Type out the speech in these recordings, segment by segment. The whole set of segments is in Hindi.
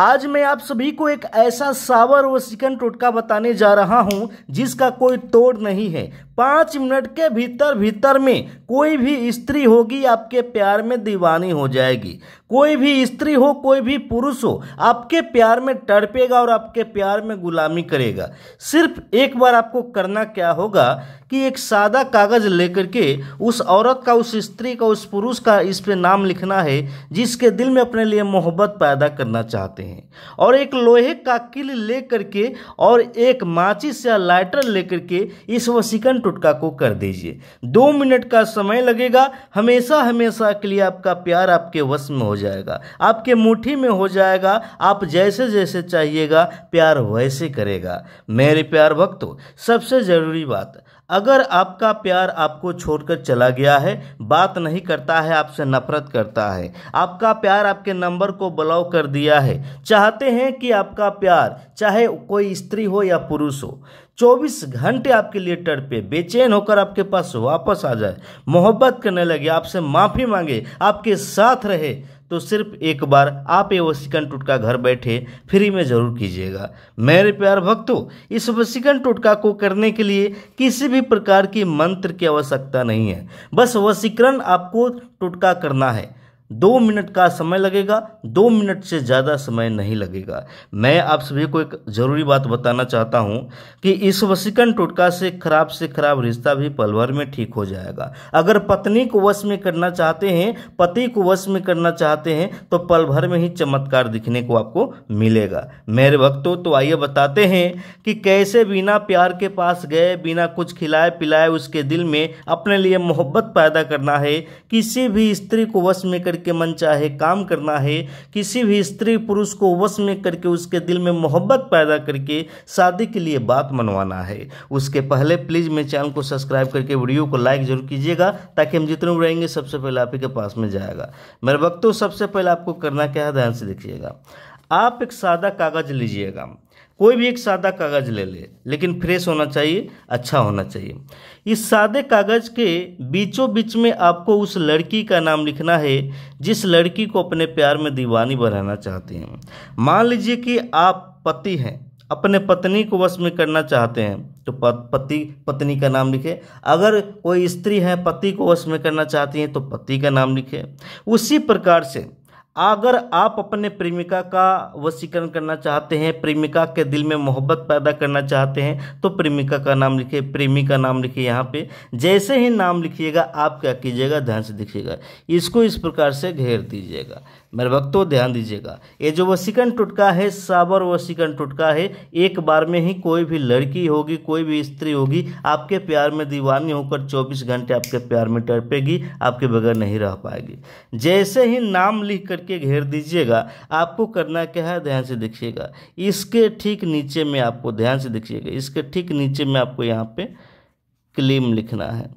आज मैं आप सभी को एक ऐसा सावर व चिकन टोटका बताने जा रहा हूं जिसका कोई तोड़ नहीं है पाँच मिनट के भीतर भीतर में कोई भी स्त्री होगी आपके प्यार में दीवानी हो जाएगी कोई भी स्त्री हो कोई भी पुरुष हो आपके प्यार में तड़पेगा और आपके प्यार में गुलामी करेगा सिर्फ एक बार आपको करना क्या होगा कि एक सादा कागज़ लेकर के उस औरत का उस स्त्री का उस पुरुष का इस पे नाम लिखना है जिसके दिल में अपने लिए मोहब्बत पैदा करना चाहते हैं और एक लोहे का किल ले करके और एक माचिस या लाइटर लेकर के इस वसीकन टोटका को कर दीजिए दो मिनट का समय लगेगा हमेशा हमेशा के लिए आपका प्यार आपके वश में हो जाएगा आपके मुट्ठी में हो जाएगा आप जैसे जैसे चाहिएगा प्यार वैसे करेगा मेरे प्यार भक्तों सबसे ज़रूरी बात अगर आपका प्यार आपको छोड़कर चला गया है बात नहीं करता है आपसे नफरत करता है आपका प्यार आपके नंबर को ब्लॉक कर दिया है चाहते हैं कि आपका प्यार चाहे कोई स्त्री हो या पुरुष हो 24 घंटे आपके लिए पे बेचैन होकर आपके पास वापस आ जाए मोहब्बत करने लगे आपसे माफ़ी मांगे आपके साथ रहे तो सिर्फ एक बार आप ये वसीकन टुटका घर बैठे फ्री में ज़रूर कीजिएगा मेरे प्यार भक्तों इस वसीकन टुटका को करने के लिए किसी भी प्रकार की मंत्र की आवश्यकता नहीं है बस वसीकरण आपको टुटका करना है दो मिनट का समय लगेगा दो मिनट से ज़्यादा समय नहीं लगेगा मैं आप सभी को एक ज़रूरी बात बताना चाहता हूँ कि इस वसीकन टोटका से खराब से खराब रिश्ता भी पलवर में ठीक हो जाएगा अगर पत्नी को वश में करना चाहते हैं पति को वश में करना चाहते हैं तो पल भर में ही चमत्कार दिखने को आपको मिलेगा मेरे वक्तों तो आइए बताते हैं कि कैसे बिना प्यार के पास गए बिना कुछ खिलाए पिलाए उसके दिल में अपने लिए मोहब्बत पैदा करना है किसी भी स्त्री को वश में कर करके मन चाहे काम करना है किसी भी स्त्री पुरुष को वश में करके उसके दिल में मोहब्बत पैदा करके शादी के लिए बात मनवाना है उसके पहले प्लीज़ मेरे चैनल को सब्सक्राइब करके वीडियो को लाइक जरूर कीजिएगा ताकि हम जितने भी रहेंगे सबसे पहले आप ही के पास में जाएगा मेरे वक्तों सबसे पहले आपको करना क्या है ध्यान से देखिएगा आप एक सादा कागज़ लीजिएगा कोई भी एक सादा कागज़ ले ले लेकिन फ्रेश होना चाहिए अच्छा होना चाहिए इस सादे कागज़ के बीचों बीच में आपको उस लड़की का नाम लिखना है जिस लड़की को अपने प्यार में दीवानी बनाना चाहते हैं मान लीजिए कि आप पति हैं अपने पत्नी को वश में करना चाहते हैं तो पति पत्नी का नाम लिखे अगर कोई स्त्री है पति को वश में करना चाहती हैं तो पति का नाम लिखे उसी प्रकार से अगर आप अपने प्रेमिका का वसीकरण करना चाहते हैं प्रेमिका के दिल में मोहब्बत पैदा करना चाहते हैं तो प्रेमिका का नाम लिखिए प्रेमी का नाम लिखिए यहाँ पे जैसे ही नाम लिखिएगा आप क्या कीजिएगा ध्यान से दिखिएगा इसको इस प्रकार से घेर दीजिएगा मेरे भक्तों ध्यान दीजिएगा ये जो वशीकरण टुटका है साबर वशीकरण टुटका है एक बार में ही कोई भी लड़की होगी कोई भी स्त्री होगी आपके प्यार में दीवानी होकर चौबीस घंटे आपके प्यार में टड़पेगी आपके बगैर नहीं रह पाएगी जैसे ही नाम लिख करके करके घेर दीजिएगा आपको करना क्या है ध्यान से देखिएगा इसके ठीक नीचे में आपको ध्यान से देखिएगा इसके ठीक नीचे में आपको यहाँ पे क्लेम लिखना है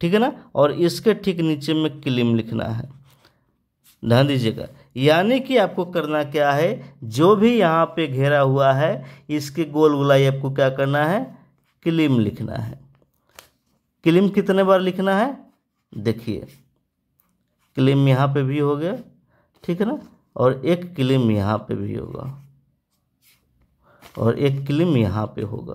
ठीक है ना और इसके ठीक नीचे में क्लेम लिखना है ध्यान दीजिएगा यानी कि आपको करना क्या है जो भी यहाँ पे घेरा हुआ है इसके गोल गुलाई आपको क्या करना है क्लीम लिखना है क्लीम कितने बार लिखना है देखिए क्लेम यहाँ पे भी हो गया ठीक है ना और एक क्लिम यहाँ पे भी होगा और एक क्लिम यहाँ पे होगा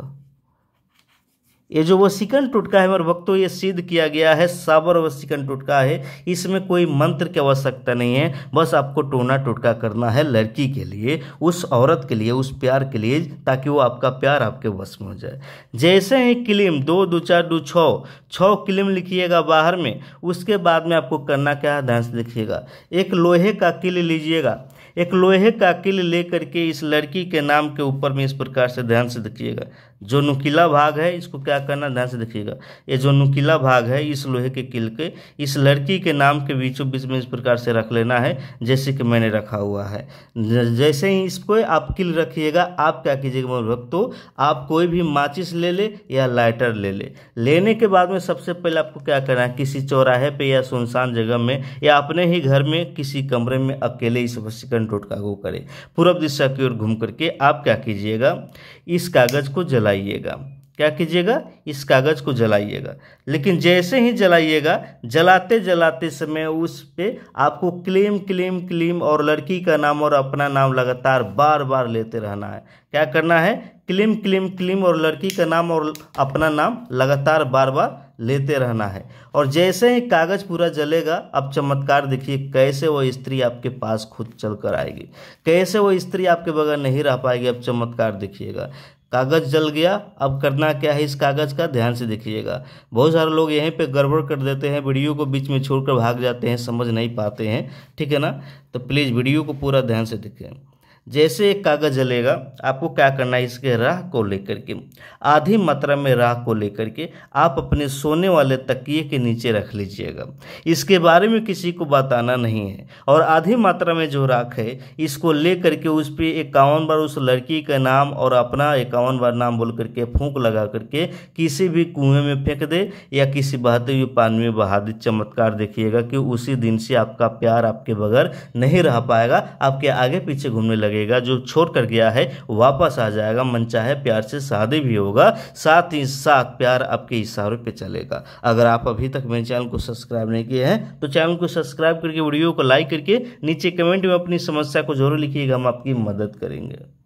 ये जो वसीकरण टुटका है मेरे भक्तों ये सिद्ध किया गया है साबर वसीकरण टुटका है इसमें कोई मंत्र की आवश्यकता नहीं है बस आपको टोना टुटका करना है लड़की के लिए उस औरत के लिए उस प्यार के लिए ताकि वो आपका प्यार आपके वश में हो जाए जैसे ही किलिम दो दो चार दो छः क्लिम किलिम लिखिएगा बाहर में उसके बाद में आपको करना क्या है ध्यान से लिखिएगा एक लोहे का किल लीजिएगा एक लोहे का किल लेकर के इस लड़की के नाम के ऊपर में इस प्रकार से ध्यान से देखिएगा जो नुकीला भाग है इसको क्या करना ध्यान से देखिएगा ये जो नुकीला भाग है इस लोहे के किल के इस लड़की के नाम के बीचों बीच में इस प्रकार से रख लेना है जैसे कि मैंने रखा हुआ है जैसे ही इसको आप किल रखिएगा आप क्या कीजिएगा मोर भक्त तो आप कोई भी माचिस ले ले या लाइटर ले ले लेने के बाद में सबसे पहले आपको क्या करना है किसी चौराहे पे या सुनसान जगह में या अपने ही घर में किसी कमरे में अकेले इस वशीकरण टोटका को करें पूर्व दिशा की ओर घूम करके आप क्या कीजिएगा इस कागज़ को जला जलाइएगा क्या कीजिएगा इस कागज़ को जलाइएगा लेकिन जैसे ही जलाइएगा जलाते जलाते समय उस पर आपको क्लेम क्लेम क्लेम और लड़की का नाम और अपना नाम लगातार बार बार लेते रहना है क्या करना है क्लिम क्लिम क्लिम और लड़की का नाम और अपना नाम लगातार बार बार लेते रहना है और जैसे ही कागज पूरा जलेगा अब चमत्कार देखिए कैसे वो स्त्री आपके पास खुद चल कर आएगी कैसे वो स्त्री आपके बगैर नहीं रह पाएगी अब चमत्कार देखिएगा कागज जल गया अब करना क्या है इस कागज का ध्यान से देखिएगा बहुत सारे लोग यहीं पे गड़बड़ कर देते हैं वीडियो को बीच में छोड़कर भाग जाते हैं समझ नहीं पाते हैं ठीक है ना तो प्लीज़ वीडियो को पूरा ध्यान से देखें जैसे एक कागज़ जलेगा आपको क्या करना है इसके राह को लेकर के आधी मात्रा में राह को लेकर के आप अपने सोने वाले तकिए के नीचे रख लीजिएगा इसके बारे में किसी को बताना नहीं है और आधी मात्रा में जो राख है इसको ले करके उस पर इक्यावन बार उस लड़की का नाम और अपना इक्यावन बार नाम बोल करके फूंक लगा करके किसी भी कुएं में फेंक दे या किसी बहाते हुए पानी में बहा दे चमत्कार देखिएगा कि उसी दिन से आपका प्यार आपके बगैर नहीं रह पाएगा आपके आगे पीछे घूमने लगे लगेगा जो छोड़ कर गया है वापस आ जाएगा मन चाहे प्यार से शादी भी होगा साथ ही साथ प्यार आपके इशारों पे चलेगा अगर आप अभी तक मेरे चैनल को सब्सक्राइब नहीं किए हैं तो चैनल को सब्सक्राइब करके वीडियो को लाइक करके नीचे कमेंट में अपनी समस्या को जरूर लिखिएगा हम आपकी मदद करेंगे